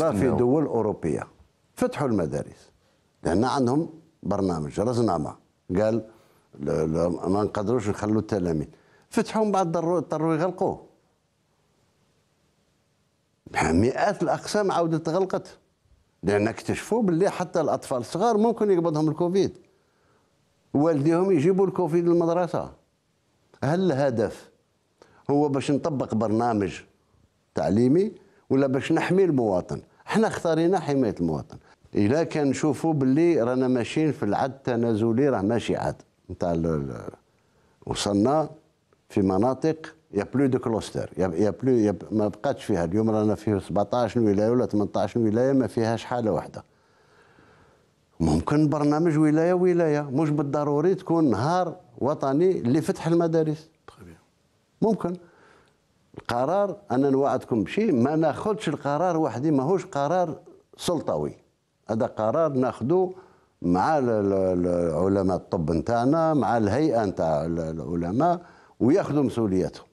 في دول أوروبية فتحوا المدارس لأن عندهم برنامج رزنامة قال ما نقدروش نخلوا التلاميذ من بعد اضطروا يغلقوه مئات الأقسام عاودت غلقت لأن اكتشفوا باللي حتى الأطفال الصغار ممكن يقبضهم الكوفيد والديهم يجيبوا الكوفيد للمدرسة هل الهدف هو باش نطبق برنامج تعليمي ولا باش نحمي المواطن احنا اختارينا حمايه المواطن الا كان نشوفوا باللي رانا ماشيين في العد التنازلي راه ماشي عد نتاع وصلنا في مناطق يا بلو دو كلوستر يا بلو ما بقاتش فيها اليوم رانا فيه 17 ولايه ولا 18 ولايه ما فيهاش حاله واحده ممكن برنامج ولايه ولايه مش بالضروري تكون نهار وطني لفتح المدارس ممكن قرار انا نوعدكم بشيء ما ناخذش القرار وحدي ماهوش قرار سلطوي هذا قرار ناخذه مع علماء الطب نتاعنا مع الهيئه نتاع العلماء وياخذوا مسؤوليتهم